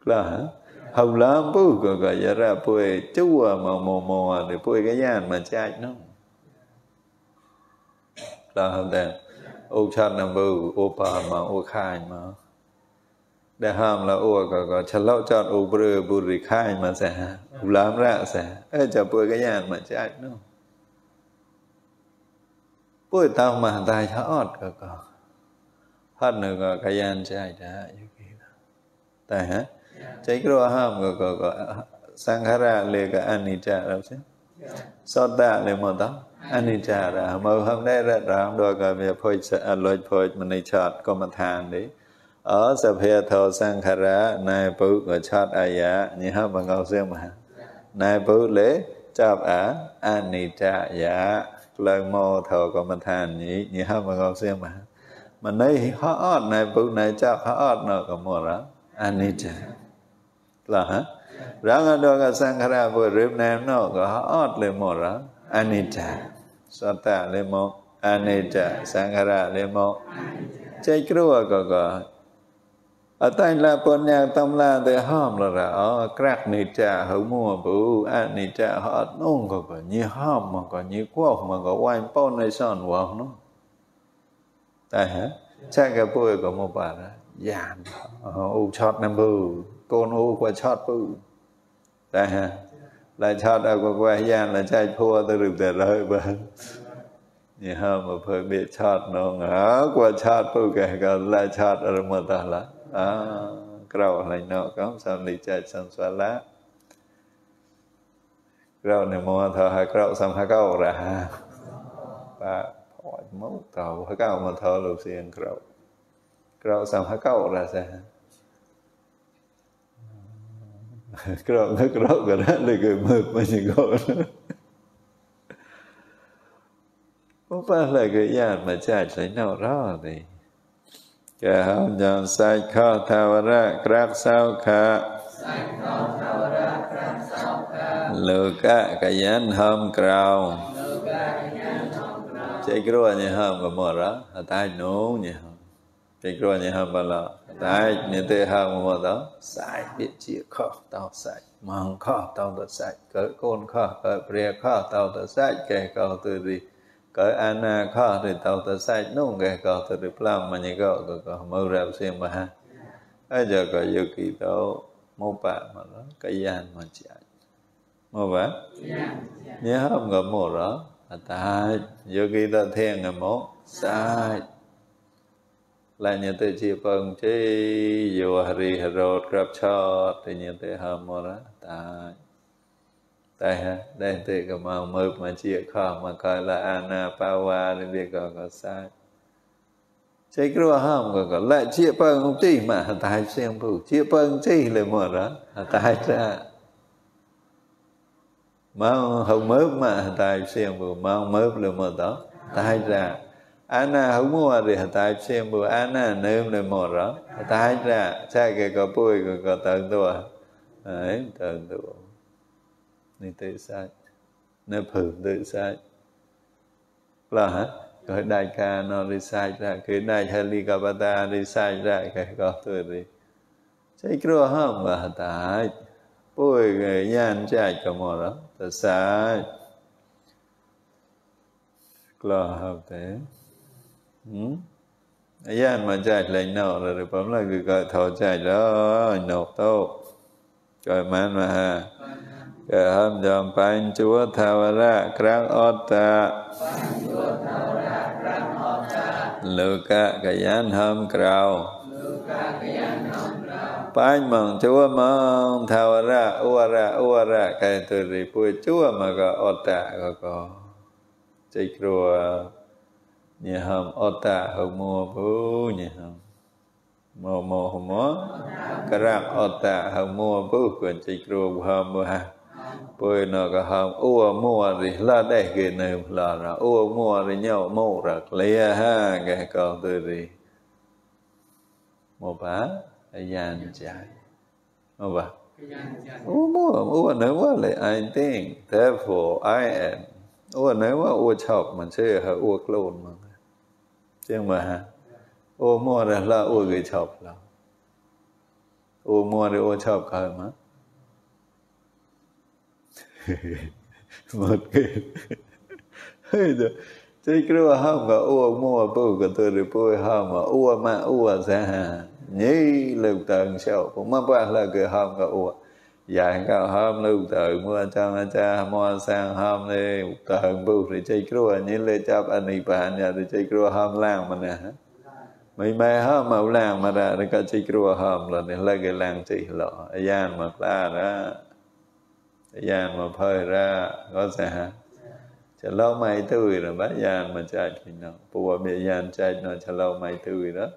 là hầu lắm bù có có giờ ra bùi chú mà mồ mồ để bùi cái dàn mà chạy nó là hầu đèn ô chót nó bù ô bà mà ô khai mà ดห้ามละโอ้ก็ก็ฉลาจอดอุบเรบุริค่ายมาแสอุลามระแสเออจะป่วยก็ยากมาจ่าเนาะป่วยตามมาตายชะอดก็ก็พัดหนึ่งก็ขยันใจนะอยู่กี่แต่ฮะใจกลัวห้ามก็ก็ก็สังขาระเลยก็อันน้จจะเราใช่สอดตาเลยหมดต้องอน้จจาเราเมื่อทำได้ระดับดอกก็มีพอยจะอร่อยพอยมันในชาติก็มาทานดิอ๋อสเพโทสังขระนายปุกกชัดอายะนี่ฮะบังเอาเสืยอมานายปุกเลจับอาอานิจายะเลยโมเทอกรรมฐานนี้นี่ฮะบังเอาเสืยอมามันในฮะออดนายปุกนายเจ้าฮะออดนอกก็หมดละอานิจจเหระฮะร่างอดกสังขระปุริบแนมนอกก็ฮะออดเลยโมดละอานิจจสัตตะเลยโมอานิจจสังขระเลยโมใจกลัวก็ก็ ở tay là bọn nhà tâm là thì hôm là là ở các nị cha hữu mua bự à nị cha họ nông có có như hôm mà có như quốc mà có quanh bao nơi son vọng nó tại hả cha cái bùi có một bà đó dàn u chót năm bự con u qua chót bự tại hả lại chót ở qua qua dàn là cha thua tôi được để lời bà như hôm mà phải biết chót nó ngỡ qua chót bự kể cả lại chót ở một ta lại à, Krau lại nọ có sam ni cha sam xóa lá Krau nè mô thờ hai Krau sam hai Krau ra và hỏi mốt tàu hai Krau mà thờ lục xiên Krau Krau sam hai Krau ra ra Krau nó Krau cái đó là người mượt mà nhìn gọi Ủa ba là cái dàn mà chạy lấy nọ đó thì ចាហោចងសាច់ខោថាវរៈក្រាកសោខៈសាច់ខោថាវរៈក្រាកសោខៈលោកៈកយានហមក្រៅលោកៈកយានហមក្រៅចេគ្រួញហមកមរអតាច់នោះញហចេគ្រួញហបឡតាច់នេះទេហមកមតសាច់ពាជាខោតោសាច់ម៉ងខោតោតសាច់កើកូនខោកើព្រាខោតោតសាច់កែកោទិរិ cỡ ana à, khó thì tàu ta sai nó cái ghé cọ tờ được làm mà như cọ cọ cọ mơ ra xem mà ha bây giờ cọ yêu kỳ tàu mô bạ mà nó cái gian mà chị ạ mô bạ nhớ không ngờ mô đó à ta yêu kỳ tàu thiên ngờ mô sai là như thế chỉ bằng chế yêu hà rì hà rột gặp cho thì như thế hầm mô đó ta tại ha đây thì có mà mơ mà chia khó mà coi là ana pawa nên việc có có sai chế cái đó không có có lại chia bằng không chi mà tại xem phụ chia bằng chi là một đó tại ra mà không mơ mà tại xem phụ mà không mơ là một đó tại ra ana không mua thì tại xem phụ ana nêm là một đó tại ra cha cái có bôi có có tận tuổi ấy tận tuổi นี่ตื่นสายนี่ผึ่งตื่นสายแล้ฮะก็ได้การนอนริสายได้คือได้ฮลิกาบตาริสายได้ก็ก็ตื่นดีใช้กลัวห้ามบาดตายปุวยเงยยันใจก็หมดแล้วตื่นสายกลัวห้ามแต่หืมยันมาใจเลยนอนเลยผมเลยคือก็ทอใจแล้วหนอนโต๊ะก็มันมากะหัมจอมปัญจวทาวระครั้งอตตะลูกะกยันหัมกราวปัญมังจัวมังทาวระอุวระอุวระกายตุริปุยจัวมก็อตตะก็ก็ใจกลัวเนี่ยหัมอตตะหอมมัวผู้เนี่ยหัมมโมหมวกระรักอตตะหอมมัวผู้ควรใจกลัวหัมบ่ฮะปยนกหามอวมัวสิลาได้เกินเลาระอวมัวสิเน่ามรัก เลยฮะแกก็ได้ดีมบ้าอยันใจมบ้าอู้มัวอ้ว่าไหนว่าเลย I think therefore I am อ้ว่าไหนว่าอู้ชอบมันเชื่อฮะอู้กลัวมันจริงไหมฮะอว้มัวเลยละอู้กิ่ชอบแล้วอูมัวเลยอูชอบใครมั้ย một cái thế Maka Cikru cả ua mua pu katuri pu hama ua ma ua saha nyi lực tận sau cũng mất bác là cái ham cả ua dài cả ham lực tận mua cha ma cha mua sang ham đi tận pu thì là cikru nyi chấp anh ani pa nhà thì là ham lang mà nè mày mày ham mà lang mà ra thì ka cikru ham là nên là cái lang chỉ lọ gian mà ta đó ยานมาเพยระก็เสียฮะจะเล่าไม่ตื่นหรือบัญานมาใจพี่น้องปวเมียานใจนอนจะเล่าไม่ตื่นแล้ว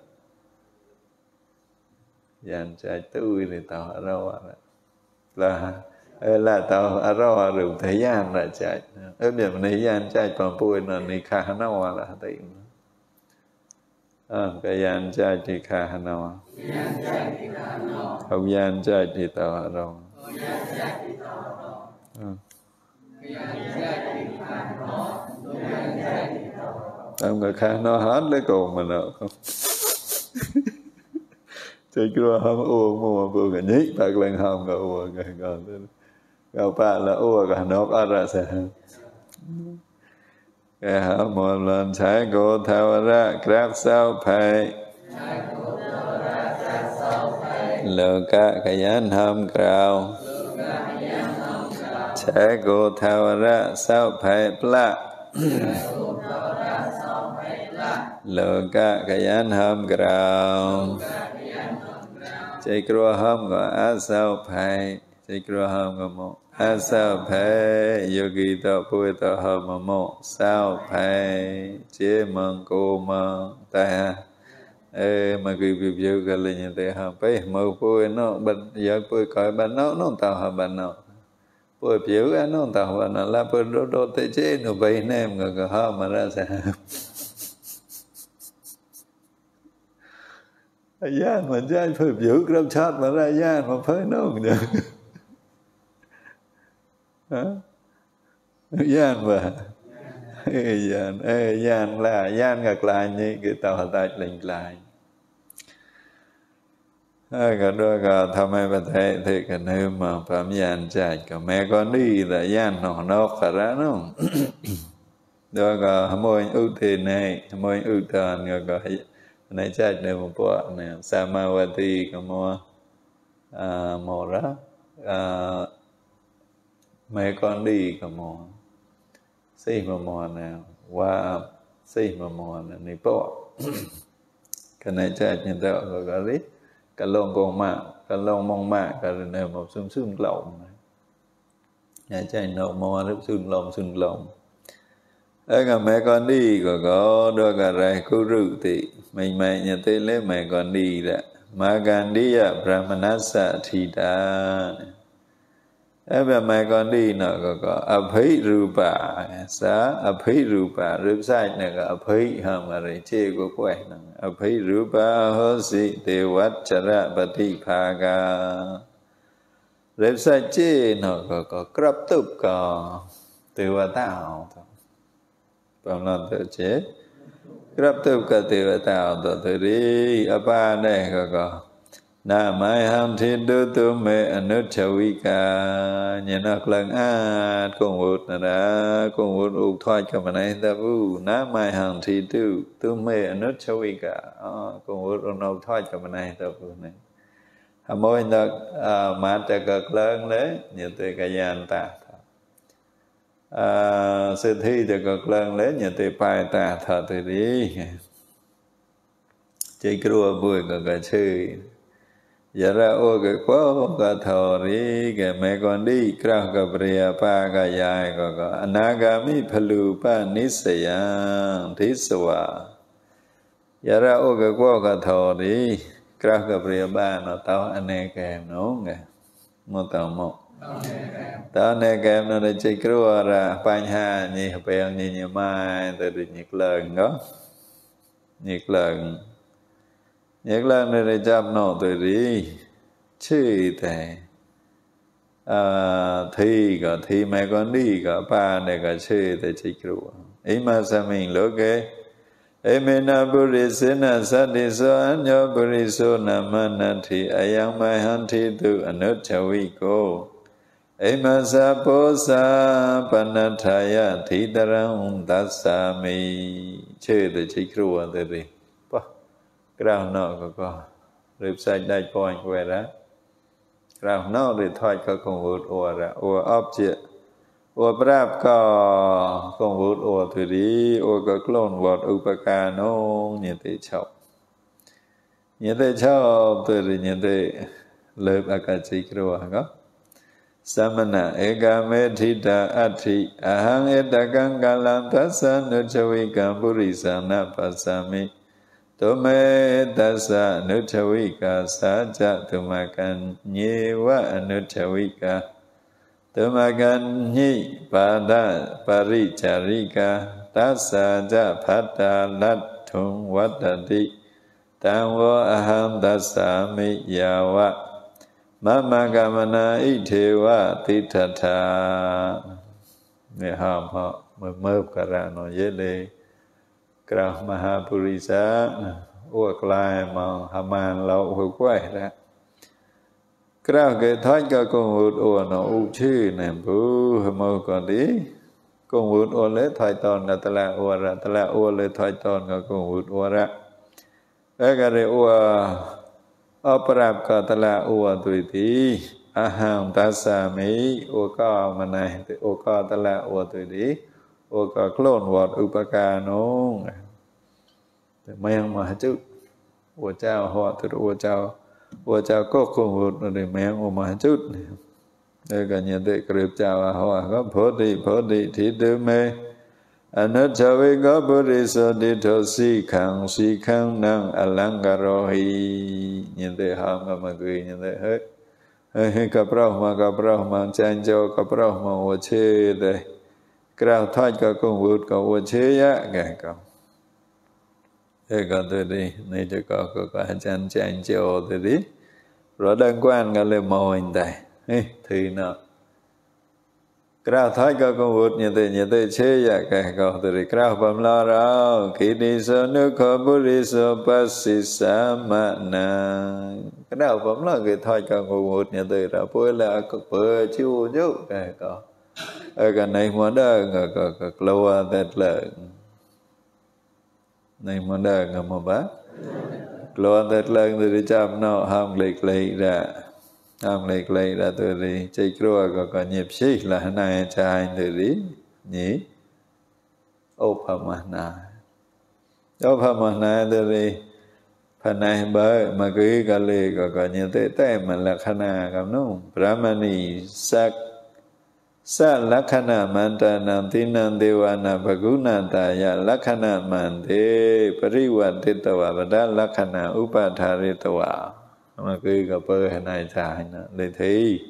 ยานใจตื่นหรืต่อเราอะไรละ เออละต่ออะไรหรือแต่ยานละใจเออเดี๋ยวในยานใจตอนปวดนอนในคาหนาวละตีอ่ากายานใจที่ขาหนาวกายานใจที่ตาหนาวเอายันใจที่ตาเรา à. Ông người khác nó hết lấy còn mình nữa không chơi chưa không ua mua vừa cái nhí bạc lên hầm cái ua cái còn cái bạn là ua cái nó ở ra sẽ cái hầm một lần trái cô thao ra grab sao phải lựa cả cái dán hầm cao sẽ gô thảo ra sao phải pla lựa ca cái anh hâm grau Chế cua hâm của á sao phải chế cua hâm của một á sao phải yogi to vui to hôm mà một sao phải chế mừng cô mừng ta ha ê mà cứ việc vô cái lên như thế ha phải mơ vui nó bệnh giờ vui cõi bệnh nó nó tao ha bệnh nó po piu ka no ta wa na la po do do te che no bai ne nga ka ha ma ra sa ya ma ja po piu kram chat ma ra ya ma pha no nga ha ya ma yan e yan la yan ngược lại như cái tao hạt lệnh lại ก็ด้วยก็ทำให้ประเทศที่กันเฮมาพาำยานใจก็แม่ก็ดีแต่ย่านหนองนอกกระน้่งด้วยก็มยอุทินให้มยอุตานก็ก็ในใจเดิมพวกเนี่ยสามาวตีก็มัวมอระแม่ก็ดีก็มัวสี่มัมอนี่ยว่าสี่มมอนะนี่ปวดก็ในใจเนี่ยเราก็รี Kalau kau mak, kalau mong mak, kerana mau sum sum lòng. Nhà chạy nộp mau rất sum lòng, sum lòng. Ê ngà mẹ con đi, có có đưa cả rai cứu rự tị. Mình mẹ nhà tê lấy mẹ con đi đã. Mà gan đi à, Brahmanasa thì đã. đi có, abhi rupa sa abhi rupa rupsai naga abhi hamare che go kwai nang abhi rupa hosi devachara pati phaga rupsai che naga có krap tup ka devata hao to pamna to che krap tup ka devata hao to to ri apa ne ga ណាមៃហំធិទុទុមេអនុជវិកាញាណក្លងអាតគងវុតរាគងវុតឧបថ្វាច់កម្នៃតវុណាមៃហំធិទុទុមេអនុជវិកាអគងវុតឧបថ្វាច់កម្នៃតវុនេះអមោញដល់មាតកក្លងលេញាតិកយានតាអសិទ្ធិតកក្លងលេញាតិបាយតាថាទេនេះជ័យគ្រួពួយកកឈឺយរោកពោកធរីកមេកណ្ឌីក្រោះកព្រាបាកយាយកកអនាဂามิផលុបនិសយံទិសវៈយរោកពោកធរីក្រោះកព្រាបានតោអនេកែមនងមកតមកតោនេកែមនៅចិត្តគ្រួរបញ្ហានេះពេលញញម៉ែទៅដូចញឹកឡើងកញឹកឡើង ఎగలనరే జాప్నో తేరి చేతే ఆ థైగా థై మెగనిగా పానగా చేతే చిక్రు ఇమ సమయం లోకే အေမေနပုရိစေနသတ္တိသောအညောပုရိသောနမနတိအယံမဟံတိတုအနုထဝိကိုအိမသပောသပနထာယသီတရံသသမိခြေတချိခရဝတတိกล่าวนอกก็หรือใส่ได้ปอยไว้ละกล่าวนอกหรือถอยก็คงวุฒิอวละอวอับเจียอวปราบก็คงวุฒิอวถือดีอวก็กล่นวอดอุปการนองยันติชอบยันติชอบตัวรือยันติเลิบอากาศิกรัวะก็สมณะเอกามิธิดาอัติอหังเอตังกังกาลัมทัสสนุชวิกังปุริสานาปัสสามิตเมตัสสะนุชวิกาสาจะตุมากันยิวะนุชวิกาตุมากันยิปาดาปริจาริกาตัสสะจะพัตตาลัตถุงวัตติตังววอหังตัสสามิยาวะมะมะกามนาอิเทวะติทัตถาเนี่ยห้ามเราะมือเมิบกระนอเยเลยกล่าวมหาปุริสาอ้วกลายมาหามานเราหัวกล้วยแล้วกล้าวเกิดท้ายก็กงอุดอ้วนเอุชื่อเนี่ยบูหมูก่อนดีกงอุดอ้วนเลยถอยตอนกัตละอ้วระตละอ้วนเลยถอยตอนก็กงอุดอ้วระแล้วก็เรืยอวอปรับกัตละอ้วตุยทีอาหารตาสามีอวก็มาไหนอวก็ตละอ้วตุยทีอวก็โคลนวอดอุปการนงต่มายังมาจุอวเจ้าหอทุอวเจ้าโอวเจ้าก็คงหดในแมงโอมาจุดเนี่ยกันยันเด็กเรียบเจ้าหอก็พอดีพอดีทีเดเมอนุชาวิกบริสุทธิ์สีขังสีขังนังอลังการหียันเดหามกมากุยันเดเฮ้กับพระมังกับพระมังเจ้าเจ้ากับพระมังโอเชยเดกราวทอดกับกงวุฒกับโอเชยะแก่กับ ega đi ni cho có có có chan chan cho dedi rồi đơn quan cái lời màu hình tài thì nó Krao thái cơ công vụt như thế như thế chế dạ kẻ cầu từ đi Krao bầm la rao Khi đi sơ nước khó bú đi sơ bá sĩ xa mạ nà Krao bầm la cái thái cơ công vụt như thế Rao búi là cực bơ chú chú kẻ cầu Ở cái này mà đơ ngờ cực lâu à thật lợi này mà đời ngầm mà bác. Loan thật lần từ đi chăm nó hàm lịch lấy ra. Hàm lịch lấy ra từ đi. Chạy krua có có nhịp xích là này cha anh từ đi. Nhỉ? Opamana. Opamana từ đi. Phần này bơ mà cứ gà lì có có như thế tế mà là khả nà cảm Brahmani sắc sa lakhana mantanam tinam devana bhaguna taya lakhana mante parivatitava vada lakhana upatharitava mà cứ gặp bơ này trái nó để thấy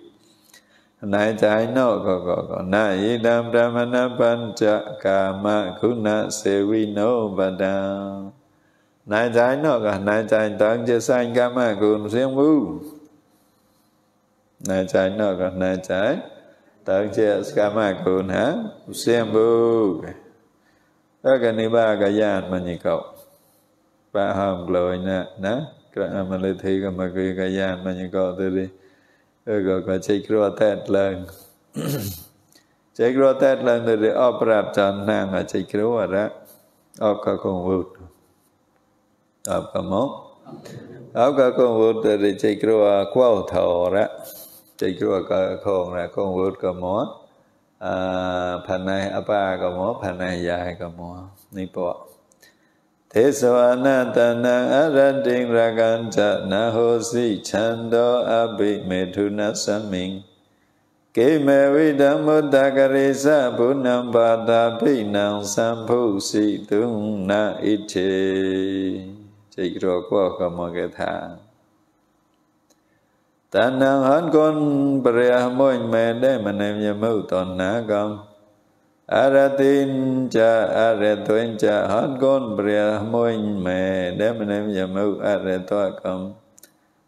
này trái nó có có có này đam đam na ban cha ca ma khu na se vi no ba da này trái nó có này trái tăng chưa sanh ca ma khu siêng vu này trái nó có này trái ตั้งใจสกามากูนะเสียมบุูถ้ากันนีิบ้ากายานมันยิ่งเก่าป้าห้ามกลัวนะ นะกระมันเลยทีก็มาคุยกัายานมันยิ่งเก่าตัวดีเออก็ใช้ครัวแทดเลยใช้ครัวแทดเลยตัวดีอ้อปราบจอนนางใช้ครัวละอ้อกก็คงวุ่นออกก็มองอกก็คงวุ่นตัวดีใช้ครัวกว่าเถ่าละ Chakra cơ khôn là con vượt cơ mỏ Phần này apa cơ mỏ, phần này dài cơ mỏ Ni bộ Thế sô anatana aradin raganta naho si chando abhi methuna saming Kì mê vi đam mô ta cà rê sa bhu nam bà ta bhi nam sam phu si tung na ít chê Chỉ rồi qua cơ mô kê thang ta năng hán con bria môn mẹ đê mà nem ya mưu tồn ná gom aratin cha aratuin cha hán con bria môn mê đê mà nem ya mưu aratua gom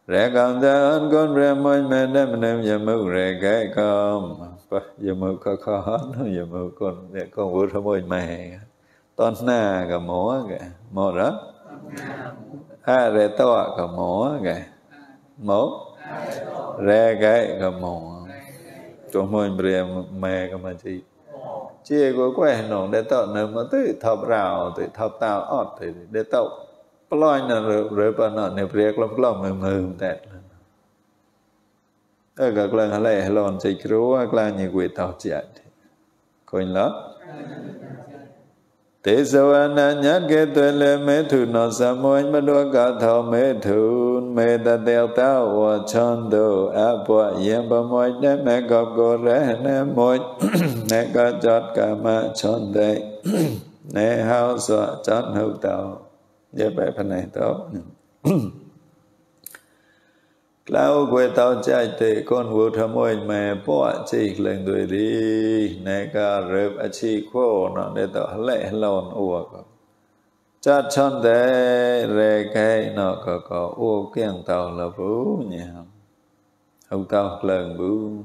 rẽ gom ta hán con bria môn mẹ đê mà nem ya mưu rẽ cái gom ya mưu khó khó hán ya mưu con ya con vô thơ môn mê tôn na gà mổ gà mổ đó a rẽ toa gà mổ gà mổ reggae tuomoin bria me kama chi chia của quê nổ để tạo nếm mà tự thập rào tự thập tạo ọt tự để tạo ploi nè rồi rồi bà nọ nè bria lắm lắm mừng mừng tẹt ở các lần hà lệ hà lòn chạy krua các lần như quỷ tạo chạy coi lắm ทิสวรรณยักษ์เกตเลเมถุนสัมวันมาดวกาทอเมถุนเมตเดลตาวชนโตอปวยยบมวยเนมกบกเรเนมวยเนกจัดกามาชนไดเนฮาวสวจัดหุตเอาเยไปพนัยเต้า Lao quê tao chạy tệ con vô thầm ôi mẹ bỏ chị lên tuổi đi Nè cả rớp á chị khô nó để tao lệ lồn ua cơ Chát chân thế rê cây nó có có ua kiêng tao là bú nhỉ Ông tao lần bú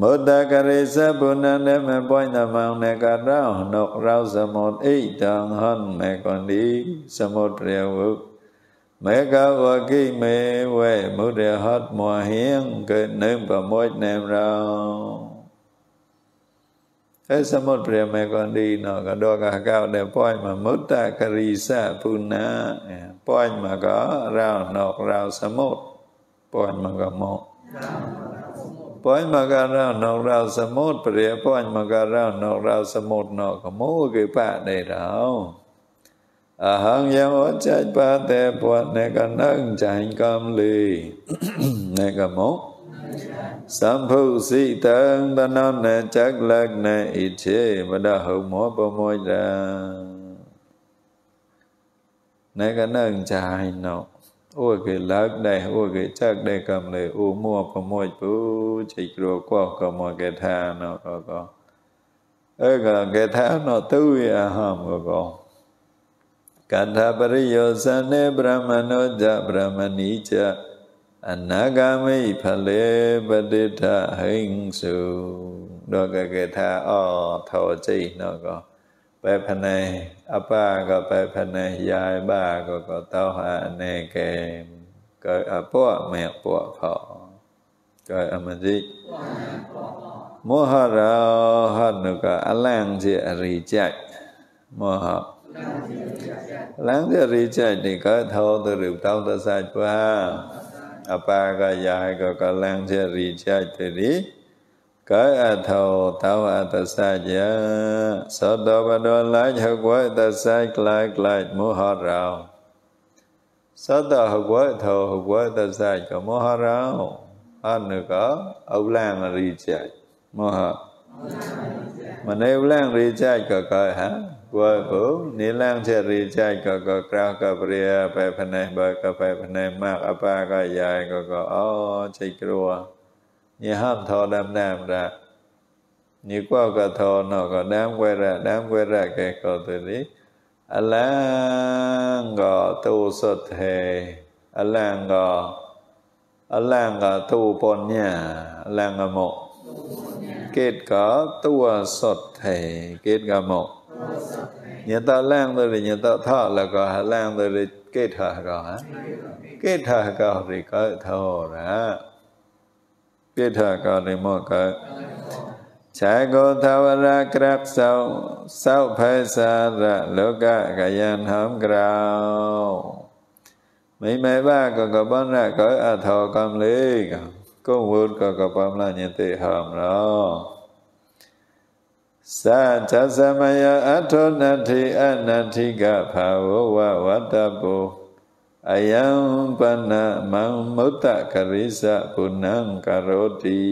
Mô ta cà rê sá bù nà nè mẹ bói nà mạng nè cà rao Nọc rao sà một ít tàng hân mẹ con đi sà một rèo ước เมื่อกว่ากี่เมวัยมุดเดฮัดมัวเฮียงเกิดนึ่งกับมวยเนมเราไอ้สมุดเปรียบแม่ก่อนดีเนาะก็ดวงก้าวเดี๋ยวป้อยมามุดตาครีสะพุนะป้อยมาก็เราเนาะเราสมุดป้อยมาก็มกป้อยมาก็เรานอกเราสมุดเปรียบป้อยมาก็เรานอกเราสมุดนาะก็มู้กี่ปะได้เรา à hăng yêu ớt chạy ba tê bọt nè cả nâng chạy cam lì nè cả mốt sam phu si tân ta nam nè chắc lạc nè y chê và đa hậu mô bò môi ra nè cả nâng chạy nọ ua cái lạc đây ua cái chắc đây cầm lì u mua bò môi bú chỉ rùa qua có mô cái tha nọ có có ơ cái tha nó tươi à hòm có có กันธปริโยสันเนบรมโนจะบรมณีจะอนนากามิภเลปเิธาหิงสุดอกเกธาอ้อทอจีนอก็ไปภายในอป้าก็ไปภายในยายบ้าก็ก็เต้าหาในเกมก็อปวแม่ปวพอก็อมจิมหะราหันุกะอลังเจริจักมหะလံကရိကြတိကသောသူရုပ်တောင်းတဆကျွာအပါကယာကကလံကြရိကြတိကာအထောတောအတ္တစယသောတောပတောလာဟကွအတ္တစကလကလမောဟရောသောတောဟကွအထောဟကွအတ္တစကမောဟရောအနုကအဝလံရိကြမောဟမနေဝလံရိကြကကဟံกวยผู้นิลังเชรีใจก็ก็กล้ากก็เรียไปภายในเบก็ไปภายในมากอปาก็ยายก็ก็อ๋อใจกลัวนี่ห้ามทอดำน้ำละนี่ก็ก็ทอนอก็น้ำเวระน้ำเวระแกก็ตัวนี้อลังก็ตูสุดเทอลังก็อลังก็ตูปนเนี่ยอลังก็หมกเกตก็ตัวสดเทเกตก็หมก Nhà ta lang tôi thì nhà ta thọ là có lang tôi thì kết thở có Kết thở có thì có thọ ra Kết thở có thì mô có Chá cô thao ra krak sao Sao phải xa ra lô ca cái yan hóm grao Mấy mấy ba còn có bán ra có à thọ cầm lý Cô vụt còn có bám là nhận tị hòm rồi สัจสมัยอัตโนทิอันนทิกาภาววะวัตตโปอายังปนะมังมุตตะกริสะปุณังกโรติ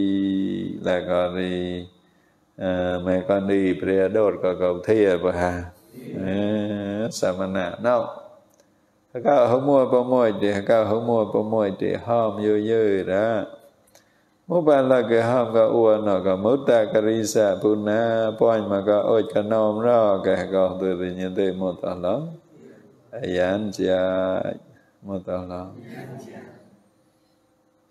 และกอรีแม่ก็ดีเปรียโดดก็กบเทียบฮะสมณะเนาะข้าข้าหัวมวยปมวยเดี๋ยวก้าวหัวมวยปมวยเดี๋ยวห้อมเยอะๆนะ Mô ba là cái hâm cái ua nọ cái mốt ta cái ri sa bù na Poin mà cái ôi cái nôm ra cái cái tư rì nhìn tê mô tà lắm Yán chá mô tà lắm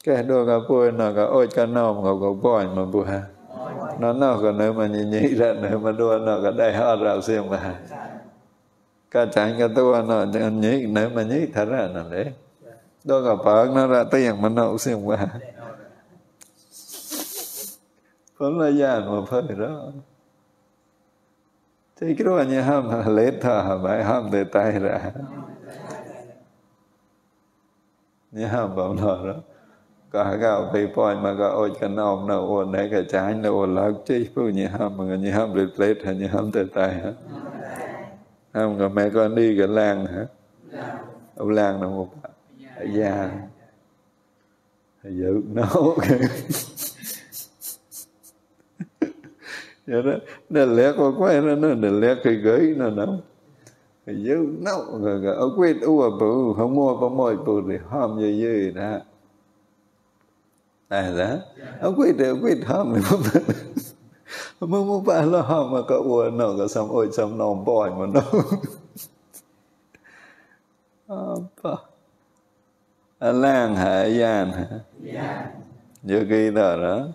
cái đô cái bùi nọ cái ôi cái nôm cái cái poin mà bù ha Nó nọ gà nữ mà nhìn nhị ra nữ mà đô nọ cái đầy hoa rào xuyên mà cái chẳng gà tu nọ nhị nữ mà nhị thả ra nọ lẽ Đô gà bạc nó ra tiền mà nọ xuyên mà là đó, Vamlayana Chaikravanyaham letha ham để tay ra ham bảo nọ đó cả gạo bị phơi mà cả ôi cái nòng nào ôn này cái trái nào ôn lạc chứ phụ như ham mà như ham được lết hay như ham để tay hả ham cả mẹ con đi cái làng hả ông làng nào một già giữ nó leko koe na no nó leko gai na no yo no ga ga o kwe u a bu ho mo pa mo bu de ham ye ye da à đó ông quyết được quyết ham mình không mơ mua ba lo ham mà có ua nó có xong ôi xong nó bòi mà nó apa lang hả yan hả giờ kia đó đó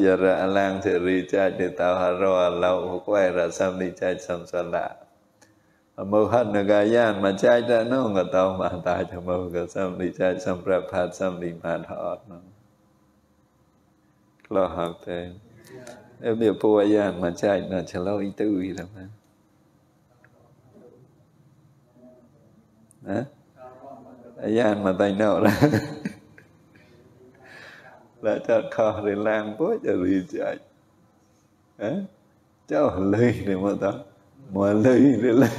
อย่าระลังเสรีจาติตาหารวาเราหกไว้ระสัมนิจจสัมสละโมหันกายานมาใจจะน้องก็ต้องมาตายจะมากสัมนิจจสัมประพาสัมนิมาทอดนังกลหักเตนเอ็มเดียวพวยานมาใจน่าจะเล่าอีตื้อีแล้วไหอ่ะยานมาตายเน่าละ là cho khó thì làm bố cho gì chạy cho lấy thì mà ta, mà lấy thì làm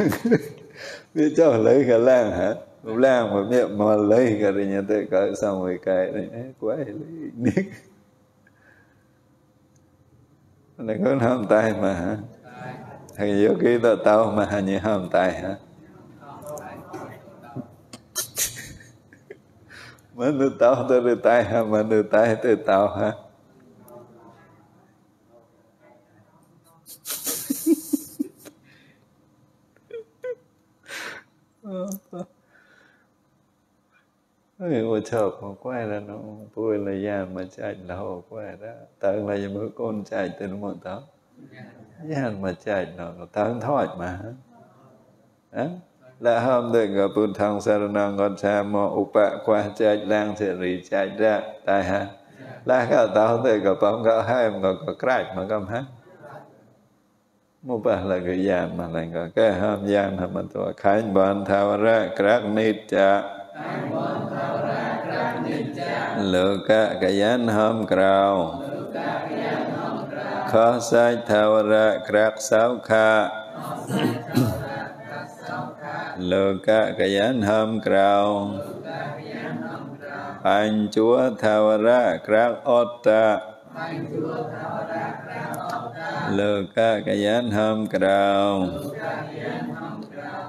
biết cho lấy cả làm hả làm mà biết mà lấy cả thì nhà tôi cởi xong rồi cái này quá lấy nick này có hàm tay mà hả thằng vô kia tao mà như hàm tay hả mình Manutau Tarutai Manutai Tetau ha. mình Ôi, ôi chợp mà quay là nó vui là già mà chạy là hồ quay ra, Tận là bữa con chạy từ một tao Già mà chạy nó tận thoại mà Hả? และห้ามด้วยกับปุทธังสารนังกันชามอุปะควาใจแรงเสรีใจได้ได้ฮะและก็ตามด้วยกับผมก็ให้มันก็ใกล้มันก็ฮะมุปะละก็ยานมาแไงก็แก้ห้ามยานทำมันตัวขันบอลทาวระกรักนิจจะโลกะกยันห้อมกราวข้อสายทาวระกรักสาวคา Luka Kayan ham Krao Anh Chúa Thawara Krak Otta Luka Kayan Hôm Krao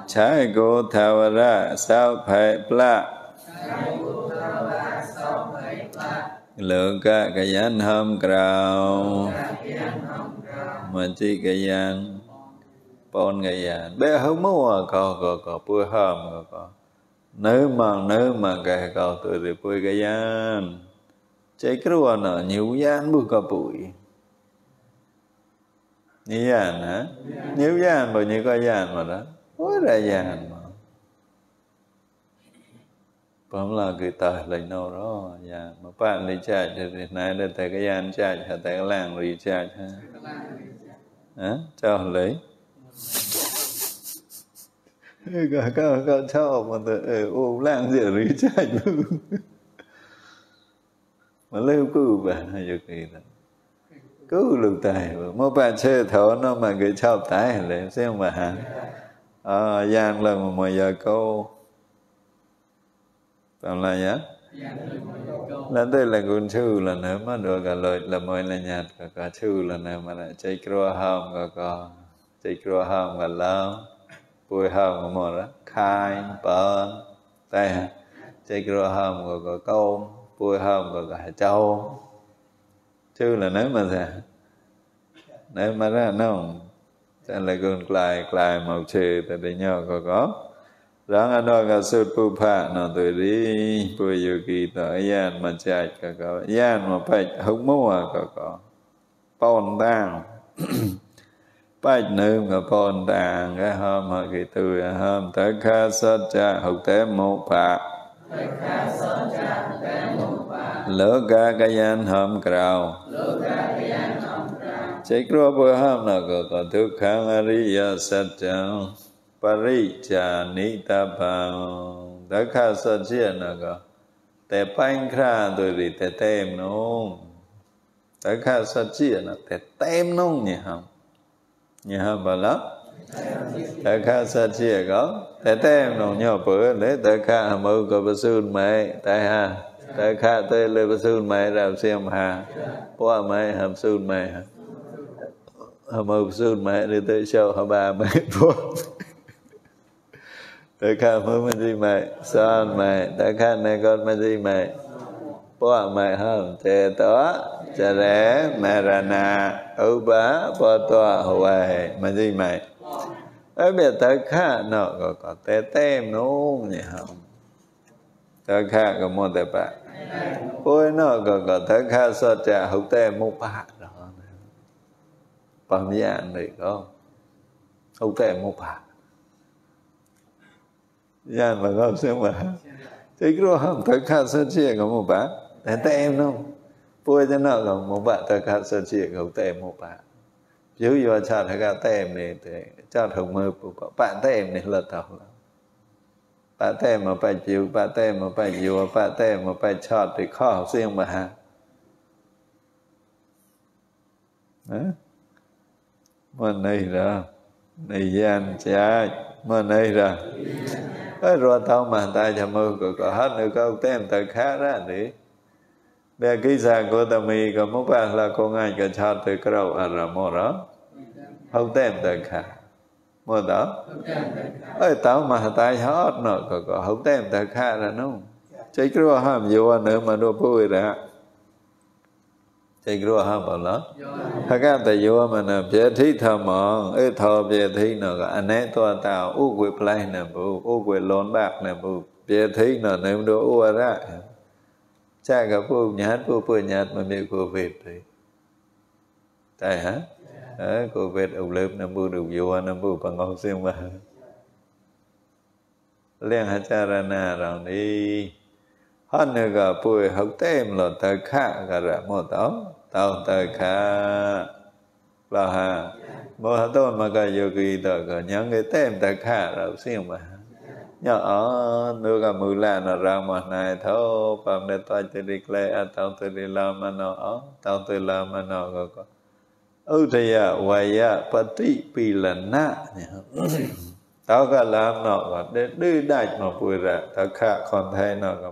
Chai Go Thawara Sao Phai Pla Lượng ca ca gián hôm crowd Mà chi ca bọn người già bé hớ mua có có có bùi hòm có nếu mà nếu mà cái có tự thì bùi cái gian chế cái ruộng nó nhiều gian bùi có bụi nhiều gian hả nhiều gian bởi như cái gian mà đó quá ra gian mà bấm là cái tờ lấy nó đó già dạ. mà bạn đi chạy thì nãy đây thầy cái gian chạy thầy cái làng đi chạy ha hả cho lấy cả các các cháu mà tự ôm lang gì rồi chạy luôn mà lưu cứ bà hay gì đó cứ lưu tài mà bà chơi thở nó mà người cháu tài là xem mà hả à, giang lần mà giờ câu tạm là nhá là đây là quân sư là nếu mà được cả lời là mới là nhạt cả cả sư là nếu mà lại chạy kro hầm cả cả lâu, khai chứ là nếu mà thà nếu mà ra nó sẽ là gần lại lại màu chữ thì đây nhau có có rằng anh nói cả sự phụ phạ nó từ đi phụ yêu kỳ tỏ gian mà chạy có có gian mà phải hứng mua có có bồn tao ปัจเนกปอนต่างก็ห้ามหกิตุยห้ามทักขาสัจจะหกเตมุปะเลกกากยันหอมกล่าวใจกลัวปุห้ามนักก็ทุกขังอริยสัจจังปริจานิตาบังถักขาสัจเจนักก็แต่ปั้งคราตดยรีแต่เต็มนุ่งถักขาสัจเจนักแต่เต็มนุ่งเนี่ยครับ nhà bà lắm tại kha sa chia có tại tê em nồng nhỏ bữa để tại kha hàm ưu cơ bà sư mẹ tại hà tại kha tê lê bà sư mẹ làm xem hà qua mẹ hàm sư mẹ hàm ưu sư mẹ đi tới sau hàm ba mẹ qua, tại kha mới mới đi mẹ son mẹ tại kha này con mới đi mẹ qua mẹ hàm tê tớ จะเรมรณาอุปปตัวหวยมันใช่ไหมเอ้ยเบียตะข้าเนาะก็ก็เต้เต้มนู้นเนี่ยครับตะข้าก็มัวแต่ปะโอ้ยเนาะก็ก็ตะข้าสดจะหุบเต้มุปะเนาะปามยานเลยก็หุบเต้มุปะยานมันก็เสียงว่า thế cái đó không thật khá sơ chia của một bà để tay em không พูดจะนอกของมบะตะคาสเชียขาเต็มมปะยื้อยวชาติกาเต็มเนี่ยเจ้าถงมือปุปะปะเต็มเลยละต่าปะเต็มมาไปจิวปะเต็มมาไปยัวปะเต็มมาไปชอดไปข้อเสียงมาฮะมันไหนละในยันใจมันไหนละไอ้รัวเต่ามาตายจะมือก็ก็ฮัทนึกเอาเต็มตะค้าได้ Nè ký sàng của tà mì của mốc bạc là con ngài cả cha từ cầu à rà mô rà. Không tem tà khả. Mô đó. ơi tao mà tai hót nọ có có không tên tà khả là nó. Chạy cửa hàm dùa nữa mà đua vui ra. Chạy cửa hàm bảo lắm. Thật ra tà dùa mà nè về thi thờ mọn. ơi thờ về thi nọ anh ấy tòa tao Ú quỳ play nè bù. Ú quỳ lôn bạc nè bù. về thi nọ nếm đua ua ra. ช่กับพวกญาติพวกเพื่อนญาติมันมีโควิดเลยใช่ฮะโควิดอุบลิบน้ำบูดอุบยวนน้ำบูปังองซึ่งวาเรื่องหัจารณาเรานี้ฮันนก็ป่วยหักเต็มหลอดตาข้ากระหม่อมเต่าตาข้าเราฮะโมหะต้นมันก็โยกีต่อก็ยังไงเต็มตาข้าเราซึ่งม่ายอ๋อเนื้อกับมือแล้วนะเรามาในท้อปัามในตัวจะดิเกลียตั้ตัวดิลามันอ๋อตั้ตัวลามันอ๋อก็ก็อุทยาวายะปฏิปิลนะเนี่ยต้าก็ลามนอกก็เด้ได้มาปุระท้าขะคนไทยนอกก็